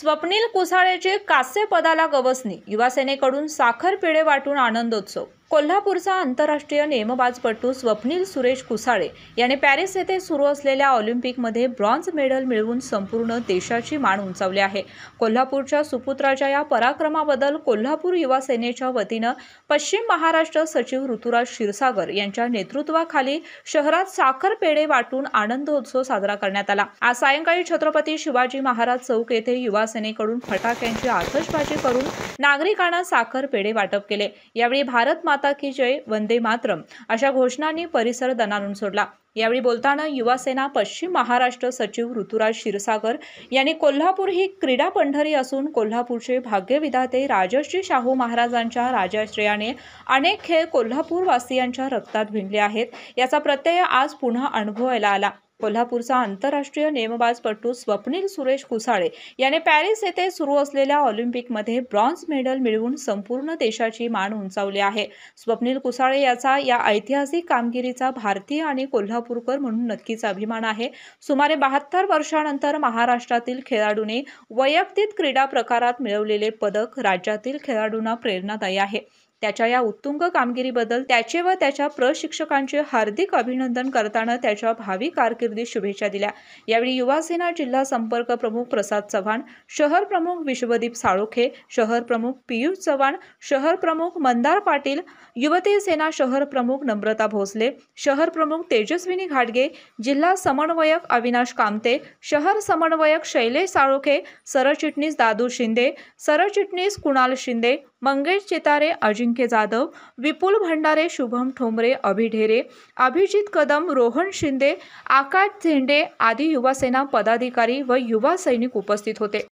स्वप्नील कुसाळेचे पदाला गवसणी युवासेनेकडून साखर पिढे वाटून आनंदोत्सव कोल्हापूरचा आंतरराष्ट्रीय नेमबाजपटू स्वप्नील सुरेश कुसाळे याने पॅरिस येथे सुरू असलेल्या ऑलिम्पिकमध्ये ब्रॉन्झ मेडल मिळवून संपूर्ण देशाची मान उंचावली आहे कोल्हापूरच्या सुपुत्राच्या या पराक्रमाबद्दल कोल्हापूर युवा सेनेच्या वतीनं पश्चिम महाराष्ट्र सचिव ऋतुराज क्षीरसागर यांच्या नेतृत्वाखाली शहरात साखर पेढे वाटून आनंदोत्सव साजरा करण्यात आला आज सायंकाळी छत्रपती शिवाजी महाराज चौक येथे युवा सेनेकडून फटाक्यांची आतषबाजी करून नागरिकांना साखर पेढे वाटप केले यावेळी भारत माता की जय वंदे मातरम अशा घोषणांनी परिसर दणानून सोडला यावेळी बोलताना युवासेना पश्चिम महाराष्ट्र सचिव ऋतुराज क्षीरसागर यांनी कोल्हापूर ही क्रीडा पंढरी असून कोल्हापूरचे भाग्यविधाते राजश्री शाहू महाराजांच्या राजाश्रयाने अनेक खेळ कोल्हापूरवासियांच्या रक्तात भिनले आहेत याचा प्रत्यय आज पुन्हा अनुभवायला आला कोल्हापूरचा आंतरराष्ट्रीय नेमबाजपटू स्वप्नील सुरेश कुसाळे याने पॅरिस येथे सुरू असलेल्या ऑलिम्पिकमध्ये ब्रॉन्झ मेडल मिळवून संपूर्ण देशाची मान उंचावली आहे स्वप्नील कुसाळे याचा या ऐतिहासिक कामगिरीचा भारतीय आणि कोल्हापूरकर म्हणून नक्कीच अभिमान आहे सुमारे बहात्तर वर्षानंतर महाराष्ट्रातील खेळाडूने वैयक्तिक क्रीडा प्रकारात मिळवलेले पदक राज्यातील खेळाडूंना प्रेरणादायी आहे त्याच्या या उत्तुंग कामगिरीबद्दल त्याचे व त्याच्या प्रशिक्षकांचे हार्दिक अभिनंदन करताना त्याच्या भावी कारकिर्दीत शुभेच्छा दिल्या यावेळी युवासेना जिल्हा संपर्क प्रमुख प्रसाद चव्हाण शहर प्रमुख विश्वदीप साळोखे शहर प्रमुख पियुष चव्हाण शहर प्रमुख मंदार पाटील युवती सेना शहर प्रमुख नम्रता भोसले शहर प्रमुख तेजस्विनी घाटगे जिल्हा समन्वयक अविनाश कामते शहर समन्वयक शैलेश साळोखे सरचिटणीस दादू शिंदे सरचिटणीस कुणाल शिंदे मंगेश चितारे अजिंक्य जाधव विपुल भंडारे शुभम ठोंबरे अभिढेरे अभिजित कदम रोहन शिंदे आकाश झेंडे आदी युवासेना पदाधिकारी व युवा सैनिक उपस्थित होते